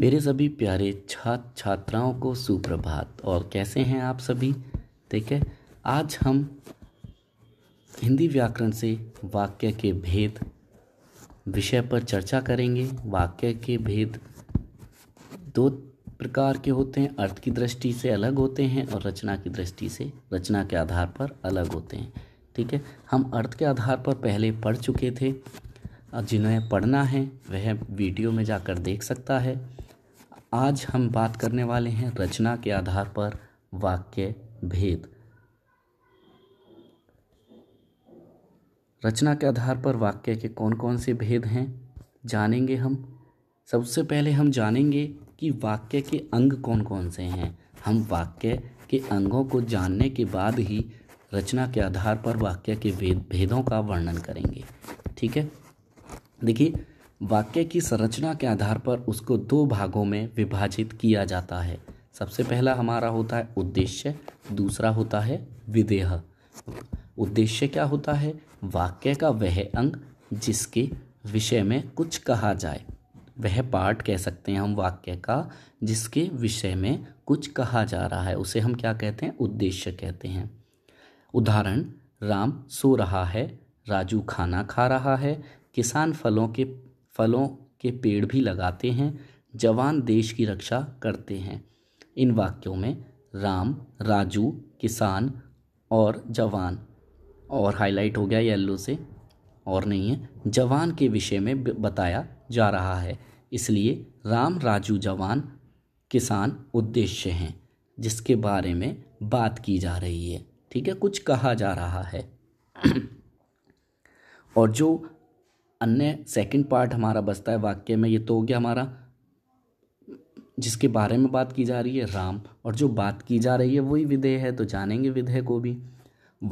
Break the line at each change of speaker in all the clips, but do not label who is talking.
मेरे सभी प्यारे छात्र छात्राओं को सुप्रभात और कैसे हैं आप सभी ठीक है आज हम हिंदी व्याकरण से वाक्य के भेद विषय पर चर्चा करेंगे वाक्य के भेद दो प्रकार के होते हैं अर्थ की दृष्टि से अलग होते हैं और रचना की दृष्टि से रचना के आधार पर अलग होते हैं ठीक है हम अर्थ के आधार पर पहले पढ़ चुके थे जिन्हें पढ़ना है वह वीडियो में जाकर देख सकता है आज हम बात करने वाले हैं रचना के आधार पर वाक्य भेद रचना के आधार पर वाक्य के कौन कौन से भेद हैं जानेंगे हम सबसे पहले हम जानेंगे कि वाक्य के अंग कौन कौन से हैं हम वाक्य के अंगों को जानने के बाद ही रचना के आधार पर वाक्य के भेदों का वर्णन करेंगे ठीक है देखिए वाक्य की संरचना के आधार पर उसको दो भागों में विभाजित किया जाता है सबसे पहला हमारा होता है उद्देश्य दूसरा होता है विदेह उद्देश्य क्या होता है वाक्य का वह अंग जिसके विषय में कुछ कहा जाए वह पार्ट कह सकते हैं हम वाक्य का जिसके विषय में कुछ कहा जा रहा है उसे हम क्या कहते हैं उद्देश्य कहते हैं उदाहरण राम सो रहा है राजू खाना खा रहा है किसान फलों के फलों के पेड़ भी लगाते हैं जवान देश की रक्षा करते हैं इन वाक्यों में राम राजू किसान और जवान और हाईलाइट हो गया येल्लो से और नहीं है जवान के विषय में बताया जा रहा है इसलिए राम राजू जवान किसान उद्देश्य हैं जिसके बारे में बात की जा रही है ठीक है कुछ कहा जा रहा है और जो अन्य सेकंड पार्ट हमारा बसता है वाक्य में ये तो हो गया हमारा जिसके बारे में बात की जा रही है राम और जो बात की जा रही है वही विधेय है तो जानेंगे विधेय को भी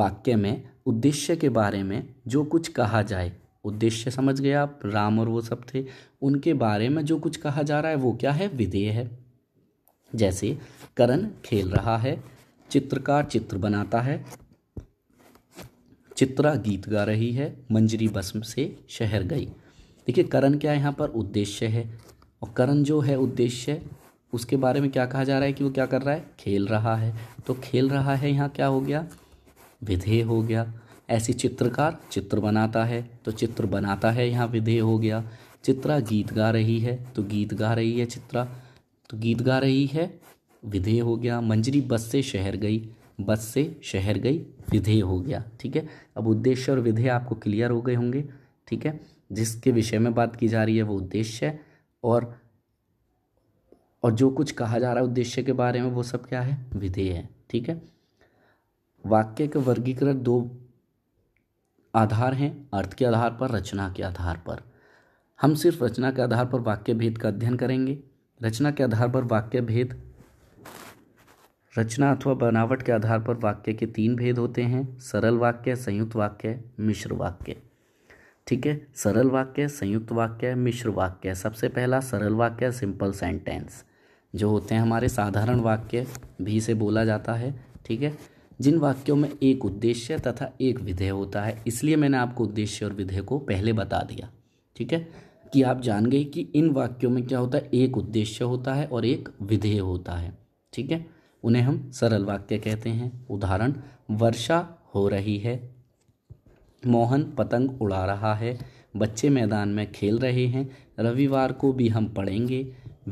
वाक्य में उद्देश्य के बारे में जो कुछ कहा जाए उद्देश्य समझ गए आप राम और वो सब थे उनके बारे में जो कुछ कहा जा रहा है वो क्या है विधेय है जैसे करण खेल रहा है चित्रकार चित्र बनाता है चित्रा गीत गा रही है मंजरी बस से शहर गई देखिए करण क्या यहाँ पर उद्देश्य है और करण जो है उद्देश्य उसके बारे में क्या कहा जा रहा है कि वो क्या कर रहा है खेल रहा है तो खेल रहा है यहाँ क्या हो गया विधेय हो गया ऐसी चित्रकार चित्र बनाता है तो चित्र बनाता है यहाँ विधेय हो गया चित्रा गीत गा रही है तो गीत गा रही है चित्रा तो गीत गा रही है विधेय हो गया मंजरी बस से शहर गई बस से शहर गई विधेय हो गया ठीक है अब उद्देश्य और विधेय आपको क्लियर हो गए होंगे ठीक है जिसके विषय में बात की जा रही है वो उद्देश्य है और और जो कुछ कहा जा रहा है उद्देश्य के बारे में वो सब क्या है विधेय है ठीक है वाक्य के वर्गीकरण दो आधार हैं अर्थ के आधार पर रचना के आधार पर हम सिर्फ रचना के आधार पर वाक्य भेद का अध्ययन करेंगे रचना के आधार पर वाक्य भेद रचना अथवा बनावट के आधार पर वाक्य के तीन भेद होते हैं सरल वाक्य संयुक्त वाक्य मिश्र वाक्य ठीक है सरल वाक्य संयुक्त वाक्य मिश्र वाक्य सबसे पहला सरल वाक्य सिंपल सेंटेंस जो होते हैं हमारे साधारण वाक्य भी से बोला जाता है ठीक है जिन वाक्यों में एक उद्देश्य तथा एक विधेय होता है इसलिए मैंने आपको उद्देश्य और विधेय को पहले बता दिया ठीक है कि आप जान गए कि इन वाक्यों में क्या होता है एक उद्देश्य होता है और एक विधेय होता है ठीक है उन्हें हम सरल वाक्य कहते हैं उदाहरण वर्षा हो रही है मोहन पतंग उड़ा रहा है बच्चे मैदान में खेल रहे हैं रविवार को भी हम पढ़ेंगे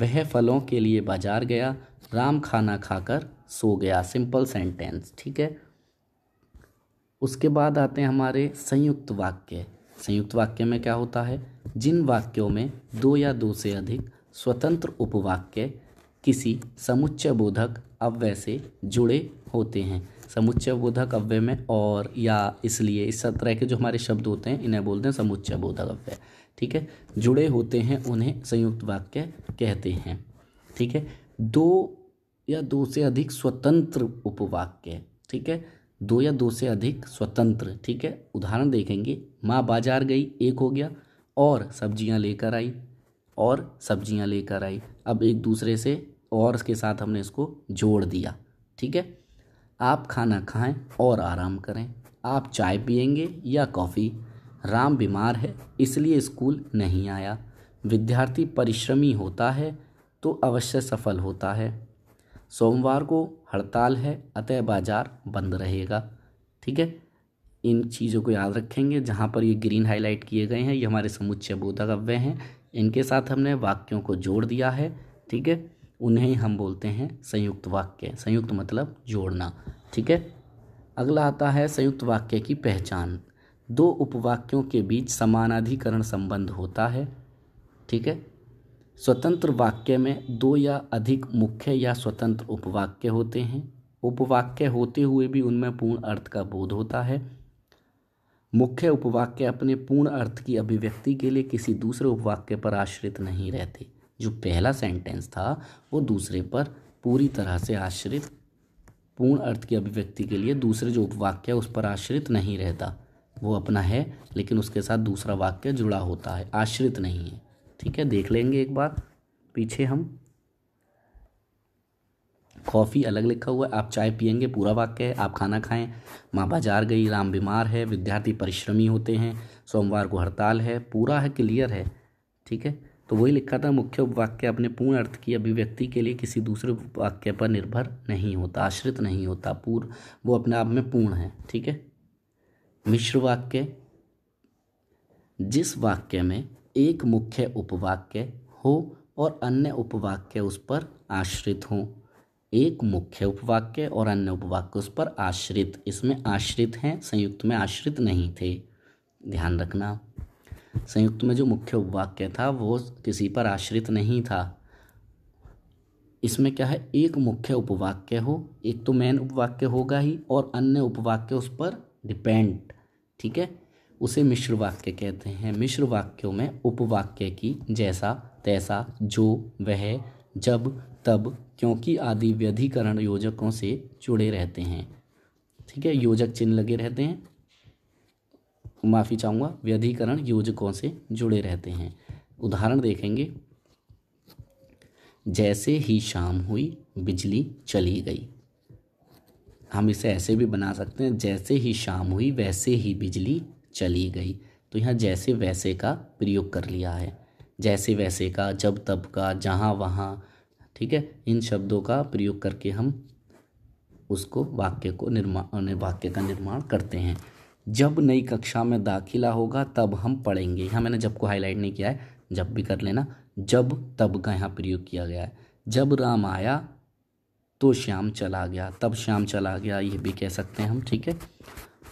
वह फलों के लिए बाजार गया राम खाना खाकर सो गया सिंपल सेंटेंस ठीक है उसके बाद आते हैं हमारे संयुक्त वाक्य संयुक्त वाक्य में क्या होता है जिन वाक्यों में दो या दो से अधिक स्वतंत्र उपवाक्य किसी समुच्चय बोधक अव्यय से जुड़े होते हैं समुच्चय बोधक अव्यय में और या इसलिए इस तरह के जो हमारे शब्द होते हैं इन्हें बोलते हैं समुच्चय बोधक अव्यय ठीक है जुड़े होते हैं उन्हें संयुक्त वाक्य कहते हैं ठीक है दो या दो से अधिक स्वतंत्र उपवाक्य ठीक है दो या दो से अधिक स्वतंत्र ठीक है उदाहरण देखेंगे माँ बाजार गई एक हो गया और सब्जियाँ लेकर आई और सब्जियाँ लेकर आई अब एक दूसरे से और के साथ हमने इसको जोड़ दिया ठीक है आप खाना खाएं और आराम करें आप चाय पियेंगे या कॉफ़ी राम बीमार है इसलिए स्कूल नहीं आया विद्यार्थी परिश्रमी होता है तो अवश्य सफल होता है सोमवार को हड़ताल है अतः बाजार बंद रहेगा ठीक है इन चीज़ों को याद रखेंगे जहाँ पर ये ग्रीन हाईलाइट किए गए हैं ये हमारे समुच्चय बोधक अव्यय हैं इनके साथ हमने वाक्यों को जोड़ दिया है ठीक है उन्हें हम बोलते हैं संयुक्त वाक्य संयुक्त मतलब जोड़ना ठीक है अगला आता है संयुक्त वाक्य की पहचान दो उपवाक्यों के बीच समानाधिकरण संबंध होता है ठीक है स्वतंत्र वाक्य में दो या अधिक मुख्य या स्वतंत्र उपवाक्य होते हैं उपवाक्य होते हुए भी उनमें पूर्ण अर्थ का बोध होता है मुख्य उपवाक्य अपने पूर्ण अर्थ की अभिव्यक्ति के लिए किसी दूसरे उपवाक्य पर आश्रित नहीं रहते जो पहला सेंटेंस था वो दूसरे पर पूरी तरह से आश्रित पूर्ण अर्थ की अभिव्यक्ति के लिए दूसरे जो उपवाक्य है उस पर आश्रित नहीं रहता वो अपना है लेकिन उसके साथ दूसरा वाक्य जुड़ा होता है आश्रित नहीं है ठीक है देख लेंगे एक बार पीछे हम कॉफ़ी अलग लिखा हुआ है आप चाय पियेंगे पूरा वाक्य है आप खाना खाएं माँ बाजार गई राम बीमार है विद्यार्थी परिश्रमी होते हैं सोमवार को हड़ताल है पूरा है क्लियर है ठीक है तो वही लिखा था मुख्य वाक्य अपने पूर्ण अर्थ की अभिव्यक्ति के लिए किसी दूसरे वाक्य पर निर्भर नहीं होता आश्रित नहीं होता पूर्ण वो अपने आप में पूर्ण है ठीक है मिश्र वाक्य जिस वाक्य में एक मुख्य उपवाक्य हो और अन्य उपवाक्य उस पर आश्रित हो एक मुख्य उपवाक्य और अन्य उपवाक्य उस पर आश्रित इसमें आश्रित हैं संयुक्त में आश्रित नहीं थे ध्यान रखना संयुक्त में जो मुख्य वाक्य था वो किसी पर आश्रित नहीं था इसमें क्या है एक मुख्य उपवाक्य हो एक तो मेन उपवाक्य होगा ही और अन्य उपवाक्य उस पर डिपेंड ठीक है उसे मिश्र वाक्य कहते हैं मिश्र वाक्यों में उपवाक्य की जैसा तैसा जो वह जब तब क्योंकि आदि व्यधिकरण योजकों से जुड़े रहते हैं ठीक है योजक चिन्ह लगे रहते हैं माफ़ी चाहूँगा व्यधिकरण योजकों से जुड़े रहते हैं उदाहरण देखेंगे जैसे ही शाम हुई बिजली चली गई हम इसे ऐसे भी बना सकते हैं जैसे ही शाम हुई वैसे ही बिजली चली गई तो यहाँ जैसे वैसे का प्रयोग कर लिया है जैसे वैसे का जब तब का जहाँ वहाँ ठीक है इन शब्दों का प्रयोग करके हम उसको वाक्य को निर्माण वाक्य का निर्माण करते हैं जब नई कक्षा में दाखिला होगा तब हम पढ़ेंगे यहाँ मैंने जब को हाईलाइट नहीं किया है जब भी कर लेना जब तब का यहाँ प्रयोग किया गया है जब राम आया तो श्याम चला गया तब श्याम चला गया ये भी कह सकते हैं हम ठीक है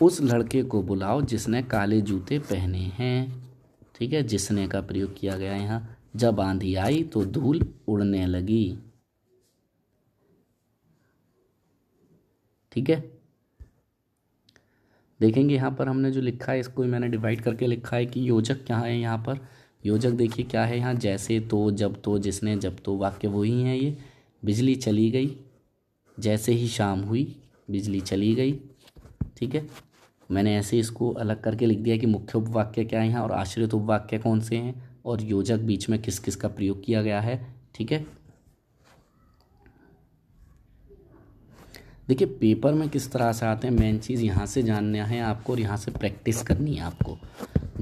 उस लड़के को बुलाओ जिसने काले जूते पहने हैं ठीक है जिसने का प्रयोग किया गया यहाँ जब आंधी आई तो धूल उड़ने लगी ठीक है देखेंगे यहाँ पर हमने जो लिखा है इसको मैंने डिवाइड करके लिखा है कि योजक क्या है यहाँ पर योजक देखिए क्या है यहाँ जैसे तो जब तो जिसने जब तो वाक्य वही हैं ये बिजली चली गई जैसे ही शाम हुई बिजली चली गई ठीक है मैंने ऐसे इसको अलग करके लिख दिया कि मुख्य उपवाक्य क्या है यहाँ और आश्रित उपवाक्य कौन से हैं और योजक बीच में किस किस का प्रयोग किया गया है ठीक है देखिए पेपर में किस तरह से आते हैं मेन चीज़ यहाँ से जानना है आपको और यहाँ से प्रैक्टिस करनी है आपको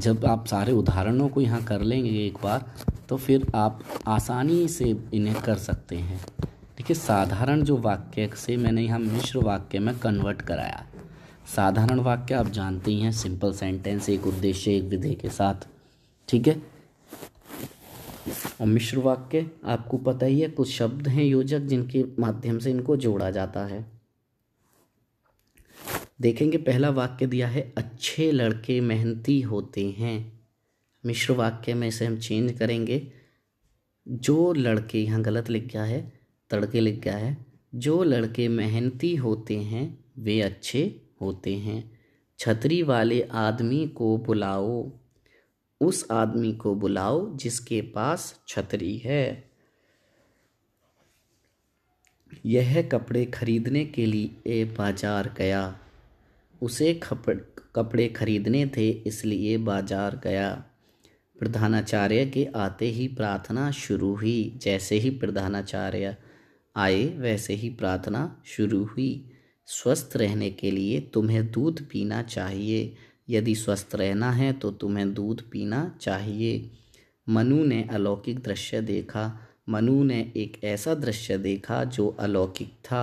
जब आप सारे उदाहरणों को यहाँ कर लेंगे एक बार तो फिर आप आसानी से इन्हें कर सकते हैं देखिए साधारण जो वाक्य से मैंने यहाँ मिश्र वाक्य में कन्वर्ट कराया साधारण वाक्य आप जानते ही हैं सिंपल सेंटेंस एक उद्देश्य एक विधेय के साथ ठीक है और मिश्र वाक्य आपको पता ही है कुछ शब्द हैं योजक जिनके माध्यम से इनको जोड़ा जाता है देखेंगे पहला वाक्य दिया है अच्छे लड़के मेहनती होते हैं मिश्र वाक्य में इसे हम चेंज करेंगे जो लड़के यहाँ गलत लिख गया है तड़के लिख गया है जो लड़के मेहनती होते हैं वे अच्छे होते हैं छतरी वाले आदमी को बुलाओ उस आदमी को बुलाओ जिसके पास छतरी है यह कपड़े खरीदने के लिए बाजार गया उसे खपड़ कपड़े खरीदने थे इसलिए बाजार गया प्रधानाचार्य के आते ही प्रार्थना शुरू हुई जैसे ही प्रधानाचार्य आए वैसे ही प्रार्थना शुरू हुई स्वस्थ रहने के लिए तुम्हें दूध पीना चाहिए यदि स्वस्थ रहना है तो तुम्हें दूध पीना चाहिए मनु ने अलौकिक दृश्य देखा मनु ने एक ऐसा दृश्य देखा जो अलौकिक था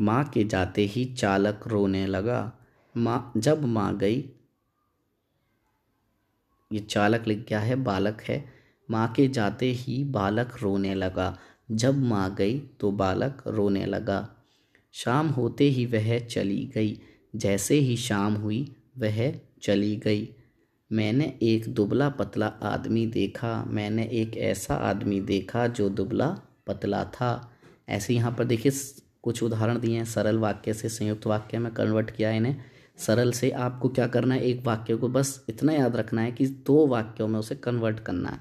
माँ के जाते ही चालक रोने लगा माँ जब माँ गई ये चालक लिख गया है बालक है माँ के जाते ही बालक रोने लगा जब माँ गई तो बालक रोने लगा शाम होते ही वह चली गई जैसे ही शाम हुई वह चली गई मैंने एक दुबला पतला आदमी देखा मैंने एक ऐसा आदमी देखा जो दुबला पतला था ऐसे यहाँ पर देखिए कुछ उदाहरण दिए हैं सरल वाक्य से संयुक्त वाक्य में कन्वर्ट किया है इन्हें सरल से आपको क्या करना है एक वाक्य को बस इतना याद रखना है कि दो वाक्यों में उसे कन्वर्ट करना है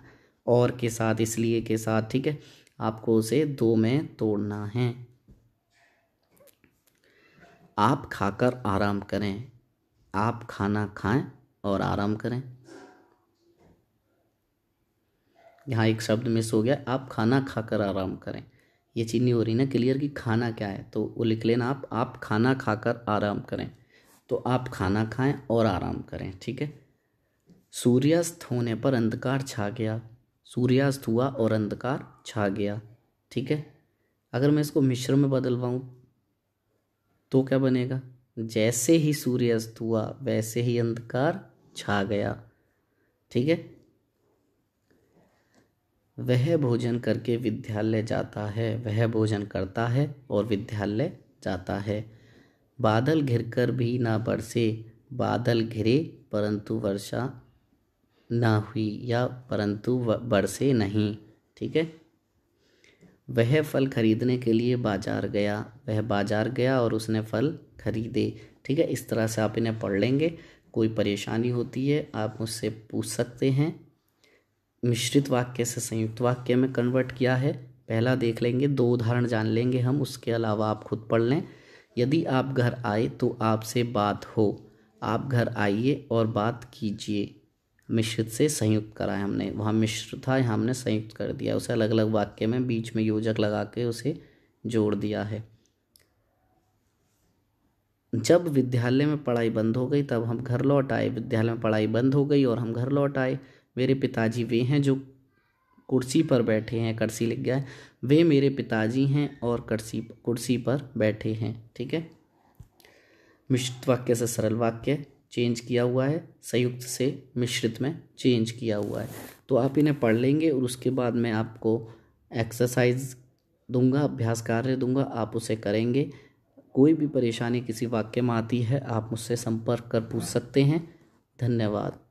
और के साथ इसलिए के साथ ठीक है आपको उसे दो में तोड़ना है आप खाकर आराम करें आप खाना खाएं और आराम करें यहाँ एक शब्द मिस हो गया आप खाना खाकर आराम करें ये चीज़ नहीं हो रही ना क्लियर कि खाना क्या है तो वो लिख लेना आप आप खाना खाकर आराम करें तो आप खाना खाएं और आराम करें ठीक है सूर्यास्त होने पर अंधकार छा गया सूर्यास्त हुआ और अंधकार छा गया ठीक है अगर मैं इसको मिश्र में बदलवाऊँ तो क्या बनेगा जैसे ही सूर्यास्त हुआ वैसे ही अंधकार छा गया ठीक है वह भोजन करके विद्यालय जाता है वह भोजन करता है और विद्यालय जाता है बादल घिरकर भी ना बरसे बादल घिरे परंतु वर्षा ना हुई या परंतु बरसे नहीं ठीक है वह फल खरीदने के लिए बाजार गया वह बाजार गया और उसने फल खरीदे ठीक है इस तरह से आप इन्हें पढ़ लेंगे कोई परेशानी होती है आप मुझसे पूछ सकते हैं मिश्रित वाक्य से संयुक्त वाक्य में कन्वर्ट किया है पहला देख लेंगे दो उदाहरण जान लेंगे हम उसके अलावा आप खुद पढ़ लें यदि आप घर आए तो आपसे बात हो आप घर आइए और बात कीजिए मिश्रित से संयुक्त करा है हमने वहाँ मिश्र था यहाँ हमने संयुक्त कर दिया उसे अलग अलग वाक्य में बीच में योजक लगा के उसे जोड़ दिया है जब विद्यालय में पढ़ाई बंद हो गई तब हम घर लौट आए विद्यालय में पढ़ाई बंद हो गई और हम घर लौट आए मेरे पिताजी वे हैं जो कुर्सी पर बैठे हैं कर्सी लिख गया है वे मेरे पिताजी हैं और कर्सी कुर्सी पर बैठे हैं ठीक है मिश्रित वाक्य से सरल वाक्य चेंज किया हुआ है संयुक्त से मिश्रित में चेंज किया हुआ है तो आप इन्हें पढ़ लेंगे और उसके बाद मैं आपको एक्सरसाइज दूंगा अभ्यास कार्य दूंगा आप उसे करेंगे कोई भी परेशानी किसी वाक्य में आती है आप मुझसे संपर्क कर पूछ सकते हैं धन्यवाद